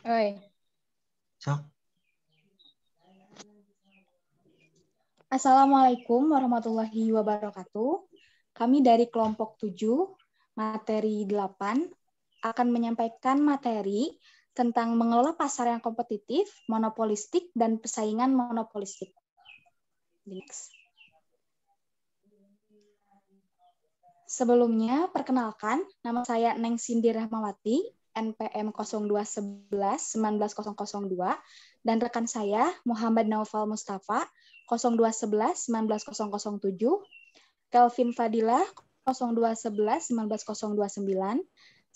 Oi. Sok. Assalamualaikum warahmatullahi wabarakatuh. Kami dari kelompok 7, materi 8, akan menyampaikan materi tentang mengelola pasar yang kompetitif, monopolistik, dan persaingan monopolistik. Next. Sebelumnya, perkenalkan, nama saya Neng Sindi Rahmawati, NPM 0211 19002 dan rekan saya Muhammad Naufal Mustafa 0211 19007, Kelvin Fadila 0211 19029,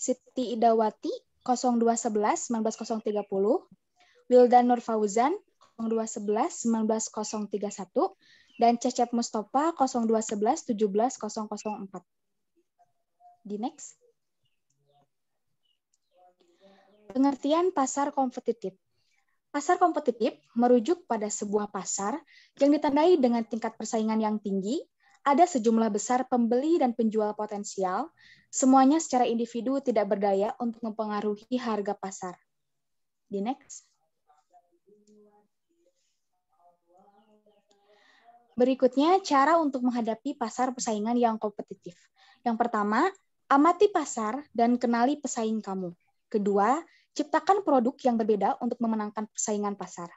Siti Idawati 0211 19030, Wildan Nur Fauzan 0211 19031 dan Cecep Mustafa 0211 17004. Di next. Pengertian pasar kompetitif. Pasar kompetitif merujuk pada sebuah pasar yang ditandai dengan tingkat persaingan yang tinggi, ada sejumlah besar pembeli dan penjual potensial, semuanya secara individu tidak berdaya untuk mempengaruhi harga pasar. Di next. Berikutnya, cara untuk menghadapi pasar persaingan yang kompetitif. Yang pertama, amati pasar dan kenali pesaing kamu. Kedua, Ciptakan produk yang berbeda untuk memenangkan persaingan pasar.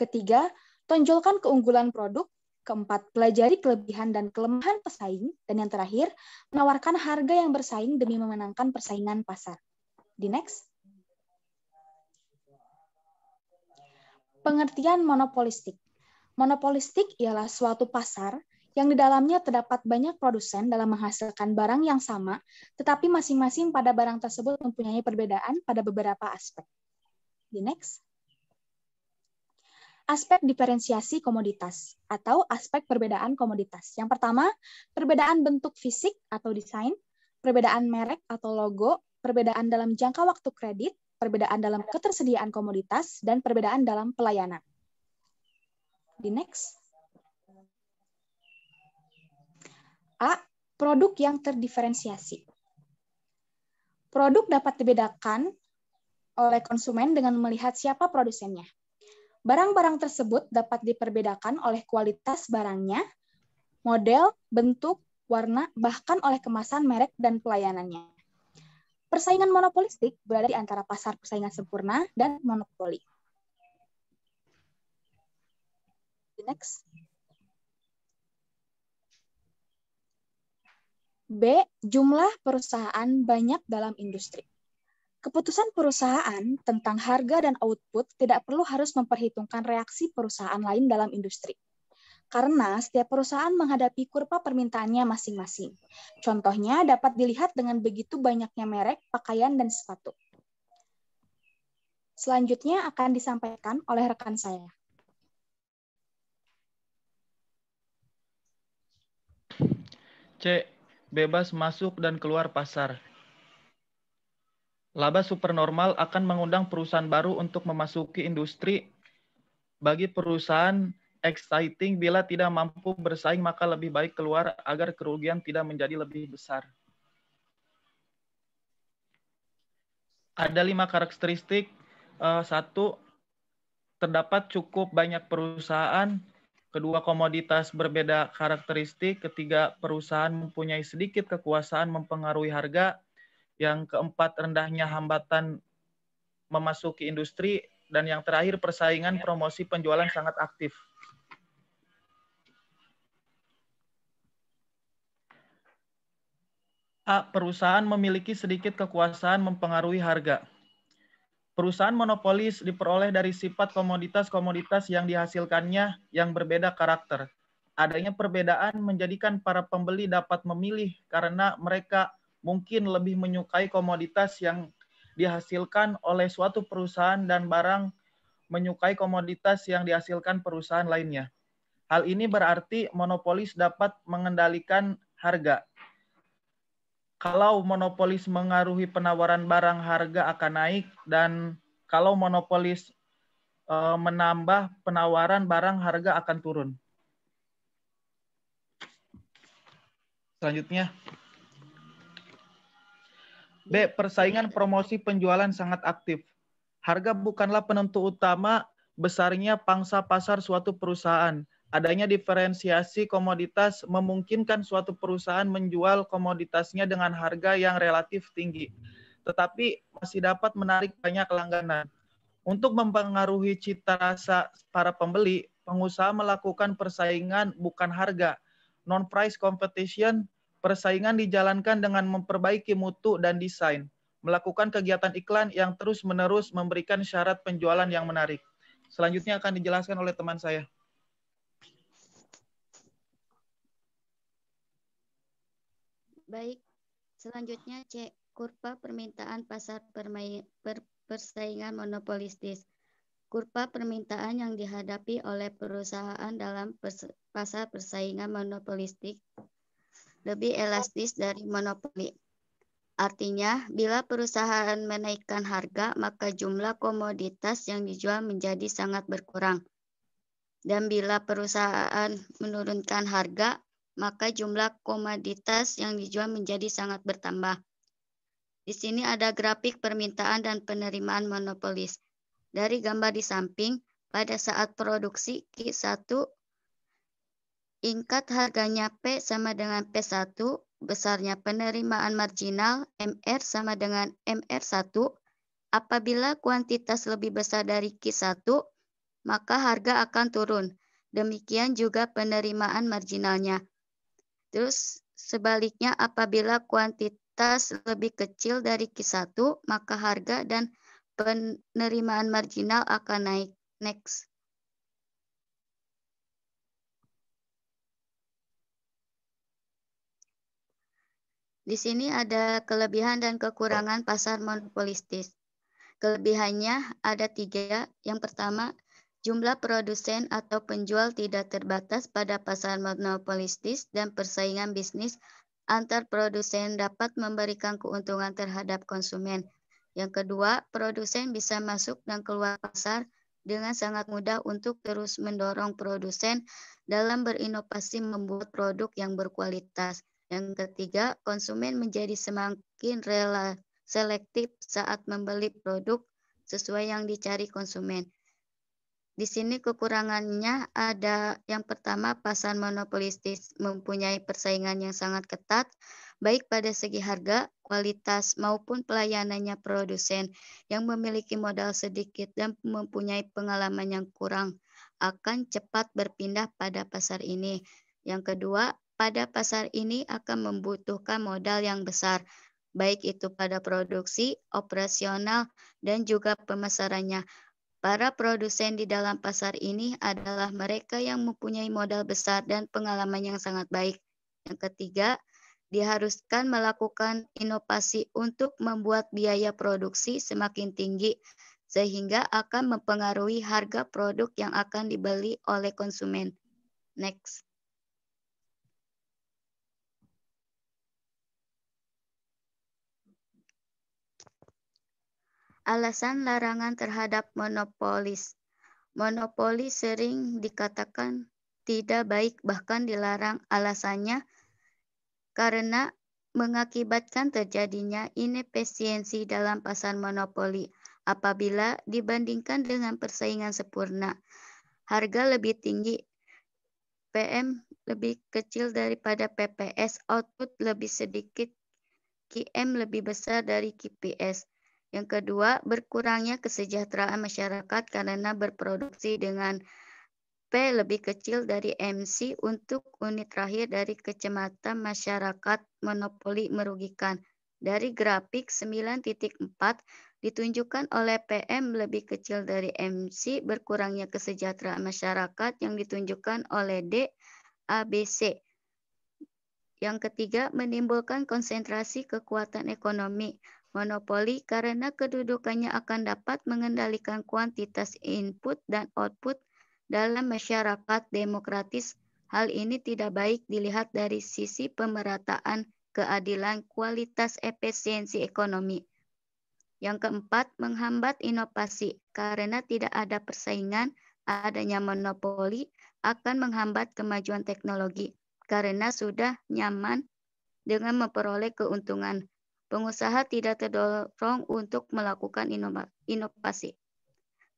Ketiga, tonjolkan keunggulan produk. Keempat, pelajari kelebihan dan kelemahan pesaing. Dan yang terakhir, menawarkan harga yang bersaing demi memenangkan persaingan pasar. Di next. Pengertian monopolistik. Monopolistik ialah suatu pasar yang di dalamnya terdapat banyak produsen dalam menghasilkan barang yang sama, tetapi masing-masing pada barang tersebut mempunyai perbedaan pada beberapa aspek. Di next. Aspek diferensiasi komoditas atau aspek perbedaan komoditas. Yang pertama, perbedaan bentuk fisik atau desain, perbedaan merek atau logo, perbedaan dalam jangka waktu kredit, perbedaan dalam ketersediaan komoditas, dan perbedaan dalam pelayanan. Di next. A. Produk yang terdiferensiasi. Produk dapat dibedakan oleh konsumen dengan melihat siapa produsennya. Barang-barang tersebut dapat diperbedakan oleh kualitas barangnya, model, bentuk, warna, bahkan oleh kemasan merek dan pelayanannya. Persaingan monopolistik berada di antara pasar persaingan sempurna dan monopoli. Next. B. Jumlah perusahaan banyak dalam industri. Keputusan perusahaan tentang harga dan output tidak perlu harus memperhitungkan reaksi perusahaan lain dalam industri. Karena setiap perusahaan menghadapi kurva permintaannya masing-masing. Contohnya dapat dilihat dengan begitu banyaknya merek, pakaian, dan sepatu. Selanjutnya akan disampaikan oleh rekan saya. C bebas masuk dan keluar pasar. Laba supernormal akan mengundang perusahaan baru untuk memasuki industri bagi perusahaan exciting bila tidak mampu bersaing maka lebih baik keluar agar kerugian tidak menjadi lebih besar. Ada lima karakteristik. Eh, satu, terdapat cukup banyak perusahaan kedua komoditas berbeda karakteristik, ketiga perusahaan mempunyai sedikit kekuasaan mempengaruhi harga, yang keempat rendahnya hambatan memasuki industri, dan yang terakhir persaingan promosi penjualan sangat aktif. A. Perusahaan memiliki sedikit kekuasaan mempengaruhi harga. Perusahaan monopolis diperoleh dari sifat komoditas-komoditas yang dihasilkannya yang berbeda karakter. Adanya perbedaan menjadikan para pembeli dapat memilih karena mereka mungkin lebih menyukai komoditas yang dihasilkan oleh suatu perusahaan dan barang menyukai komoditas yang dihasilkan perusahaan lainnya. Hal ini berarti monopolis dapat mengendalikan harga. Kalau monopolis mengaruhi penawaran barang, harga akan naik dan kalau monopolis e, menambah penawaran barang, harga akan turun. Selanjutnya. B. Persaingan promosi penjualan sangat aktif. Harga bukanlah penentu utama besarnya pangsa pasar suatu perusahaan adanya diferensiasi komoditas memungkinkan suatu perusahaan menjual komoditasnya dengan harga yang relatif tinggi, tetapi masih dapat menarik banyak langganan. Untuk mempengaruhi cita rasa para pembeli, pengusaha melakukan persaingan bukan harga. Non-price competition, persaingan dijalankan dengan memperbaiki mutu dan desain, melakukan kegiatan iklan yang terus-menerus memberikan syarat penjualan yang menarik. Selanjutnya akan dijelaskan oleh teman saya. Baik, selanjutnya C. Kurva permintaan pasar permain, per, persaingan monopolistis. Kurva permintaan yang dihadapi oleh perusahaan dalam pers pasar persaingan monopolistik lebih elastis dari monopoli. Artinya, bila perusahaan menaikkan harga, maka jumlah komoditas yang dijual menjadi sangat berkurang. Dan bila perusahaan menurunkan harga, maka jumlah komoditas yang dijual menjadi sangat bertambah. Di sini ada grafik permintaan dan penerimaan monopolis. Dari gambar di samping, pada saat produksi Q1, ingkat harganya P sama dengan P1, besarnya penerimaan marginal MR sama dengan MR1. Apabila kuantitas lebih besar dari Q1, maka harga akan turun. Demikian juga penerimaan marginalnya. Terus sebaliknya apabila kuantitas lebih kecil dari Q1, maka harga dan penerimaan marginal akan naik. Next. Di sini ada kelebihan dan kekurangan pasar monopolistis. Kelebihannya ada tiga. Yang pertama, Jumlah produsen atau penjual tidak terbatas pada pasar monopolistis dan persaingan bisnis antar produsen dapat memberikan keuntungan terhadap konsumen. Yang kedua, produsen bisa masuk dan keluar pasar dengan sangat mudah untuk terus mendorong produsen dalam berinovasi membuat produk yang berkualitas. Yang ketiga, konsumen menjadi semakin rela selektif saat membeli produk sesuai yang dicari konsumen. Di sini kekurangannya ada yang pertama pasar monopolistis mempunyai persaingan yang sangat ketat baik pada segi harga, kualitas maupun pelayanannya produsen yang memiliki modal sedikit dan mempunyai pengalaman yang kurang akan cepat berpindah pada pasar ini. Yang kedua, pada pasar ini akan membutuhkan modal yang besar baik itu pada produksi, operasional, dan juga pemasarannya Para produsen di dalam pasar ini adalah mereka yang mempunyai modal besar dan pengalaman yang sangat baik. Yang ketiga, diharuskan melakukan inovasi untuk membuat biaya produksi semakin tinggi, sehingga akan mempengaruhi harga produk yang akan dibeli oleh konsumen. Next. Alasan larangan terhadap monopolis. Monopoli sering dikatakan tidak baik bahkan dilarang alasannya karena mengakibatkan terjadinya inefisiensi dalam pasar monopoli apabila dibandingkan dengan persaingan sempurna. Harga lebih tinggi, PM lebih kecil daripada PPS, output lebih sedikit, QM lebih besar dari QPS. Yang kedua, berkurangnya kesejahteraan masyarakat karena berproduksi dengan P lebih kecil dari MC untuk unit terakhir dari kecamatan masyarakat monopoli merugikan. Dari grafik 9.4 ditunjukkan oleh PM lebih kecil dari MC berkurangnya kesejahteraan masyarakat yang ditunjukkan oleh D ABC. Yang ketiga, menimbulkan konsentrasi kekuatan ekonomi monopoli karena kedudukannya akan dapat mengendalikan kuantitas input dan output dalam masyarakat demokratis. Hal ini tidak baik dilihat dari sisi pemerataan keadilan kualitas efisiensi ekonomi. Yang keempat, menghambat inovasi karena tidak ada persaingan, adanya monopoli akan menghambat kemajuan teknologi karena sudah nyaman dengan memperoleh keuntungan pengusaha tidak terdorong untuk melakukan inovasi.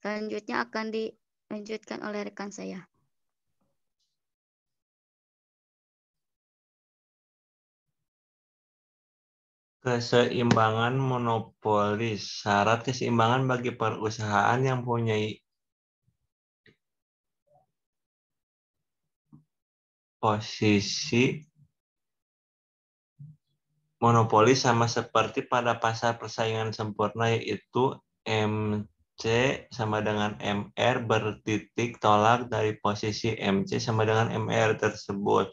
Selanjutnya akan dilanjutkan oleh rekan saya. Keseimbangan monopoli syarat keseimbangan bagi perusahaan yang punya posisi monopoli sama seperti pada pasar persaingan sempurna yaitu MC sama dengan MR bertitik tolak dari posisi MC sama dengan MR tersebut.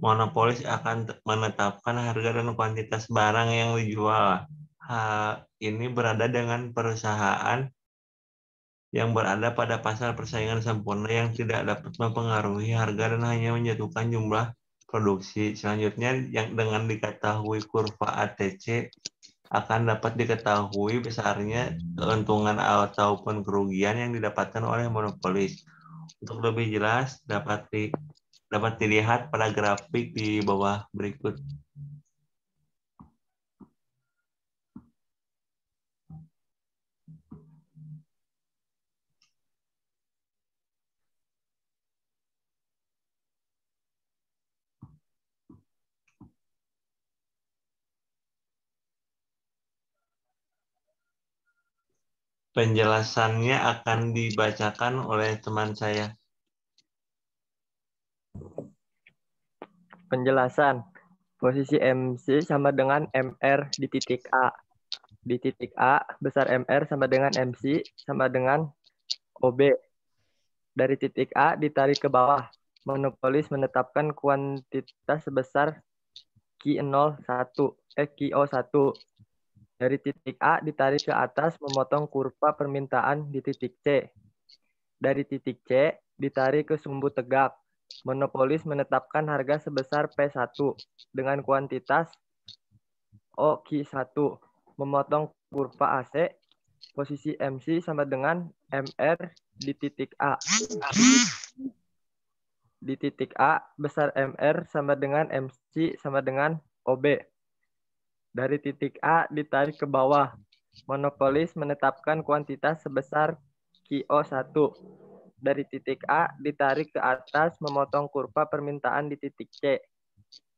Monopolis akan menetapkan harga dan kuantitas barang yang dijual. Hal ini berada dengan perusahaan yang berada pada pasar persaingan sempurna yang tidak dapat mempengaruhi harga dan hanya menjatuhkan jumlah produksi. Selanjutnya yang dengan diketahui kurva ATC akan dapat diketahui besarnya hmm. keuntungan ataupun kerugian yang didapatkan oleh monopolis. Untuk lebih jelas dapat di, dapat dilihat pada grafik di bawah berikut. Penjelasannya akan dibacakan oleh teman saya. Penjelasan. Posisi MC sama dengan MR di titik A. Di titik A, besar MR sama dengan MC sama dengan OB. Dari titik A ditarik ke bawah. Monopolis menetapkan kuantitas sebesar Q01, eh Q01 dari titik A ditarik ke atas memotong kurva permintaan di titik C. Dari titik C ditarik ke sumbu tegak. Monopolis menetapkan harga sebesar P1 dengan kuantitas OQ1 memotong kurva AC posisi MC sama dengan MR di titik A. Di titik A besar MR sama dengan MC sama dengan OB. Dari titik A ditarik ke bawah. Monopolis menetapkan kuantitas sebesar QO1. Dari titik A ditarik ke atas memotong kurva permintaan di titik C.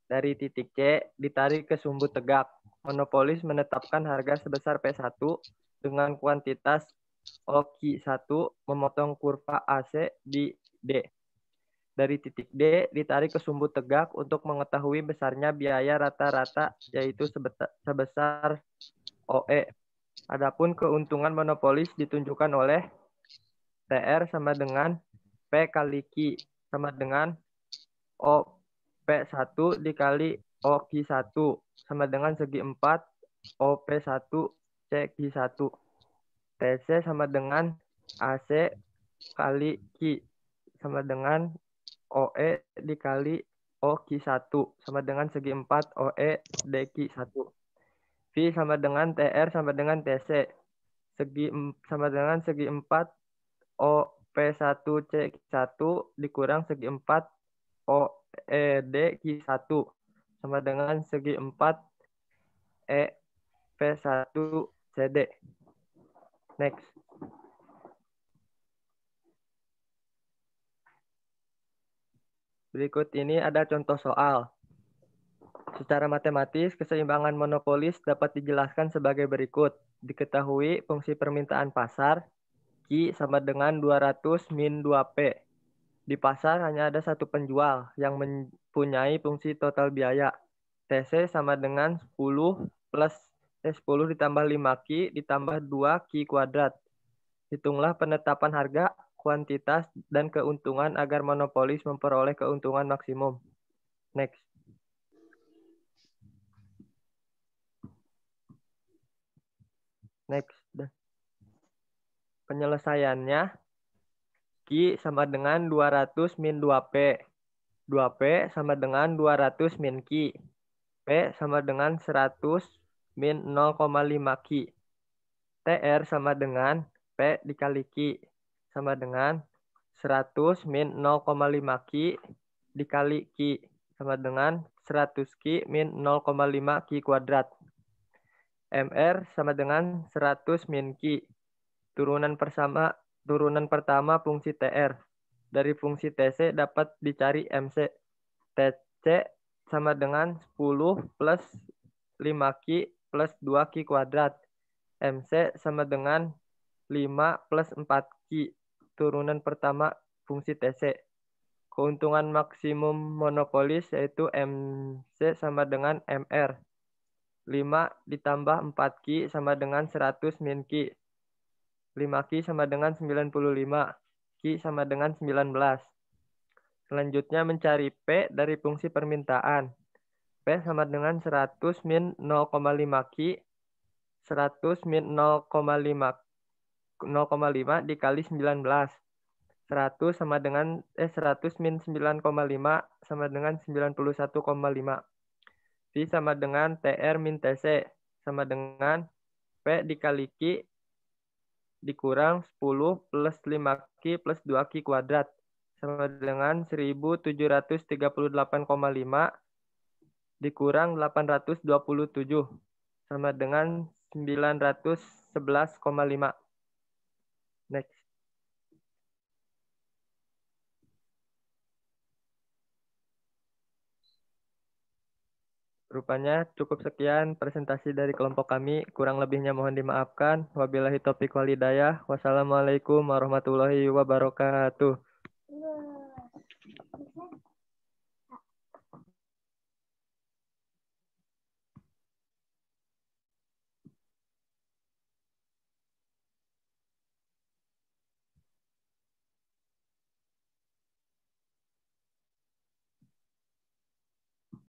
Dari titik C ditarik ke sumbu tegak. Monopolis menetapkan harga sebesar P1 dengan kuantitas OQ1 memotong kurva AC di D dari titik D ditarik ke sumbu tegak untuk mengetahui besarnya biaya rata-rata yaitu sebesar OE. Adapun keuntungan monopolis ditunjukkan oleh TR sama dengan P kali Q sama dengan op 1 dikali oq 1 sama dengan segi 4 OP1 CQ1. TC sama dengan AC kali Q sama dengan OE dikali OQ1 sama dengan segi 4 OE DQ1. V sama dengan TR sama dengan TC. Segi sama dengan segi 4 OP1C1 dikurang segi 4 OEDQ1 sama dengan segi 4 EP1CD. Next. Berikut ini ada contoh soal. Secara matematis, keseimbangan monopolis dapat dijelaskan sebagai berikut. Diketahui fungsi permintaan pasar, Q sama dengan 200 min 2P. Di pasar hanya ada satu penjual yang mempunyai fungsi total biaya. TC sama dengan 10 plus T10 eh, ditambah 5Q ditambah 2Q kuadrat. Hitunglah penetapan harga kuantitas dan keuntungan agar monopolis memperoleh keuntungan maksimum. Next. Next. Penyelesaiannya Q sama dengan 200 min 2P. 2P sama dengan 200 min Q. P sama dengan 100 min 0,5 Q. TR sama dengan P dikali Q sama dengan 100 min 0,5 Ki dikali Ki sama dengan 100 Ki min 0,5 Ki kuadrat. MR sama dengan 100 min Ki. Turunan, persama, turunan pertama fungsi TR. Dari fungsi TC dapat dicari MC. TC sama dengan 10 plus 5 Ki plus 2 Ki kuadrat. MC sama dengan 5 plus 4 Ki turunan pertama fungsi TC. Keuntungan maksimum monopolis yaitu MC sama dengan MR. 5 ditambah 4 Ki sama dengan 100 min Ki. 5 Ki sama dengan 95. Ki sama dengan 19. Selanjutnya mencari P dari fungsi permintaan. P sama dengan 100 min 0,5 Ki. 100 min 0,5 0,5 dikali 19. 100 sama dengan eh 100 min 9,5 sama dengan 91,5. V sama dengan TR min TC sama dengan P dikali Q dikurang 10 plus 5Q plus 2Q kuadrat sama dengan 1738,5 dikurang 827 sama dengan 911,5. Rupanya cukup sekian presentasi dari kelompok kami. Kurang lebihnya mohon dimaafkan. Wabillahi topik walidayah. Wassalamualaikum warahmatullahi wabarakatuh.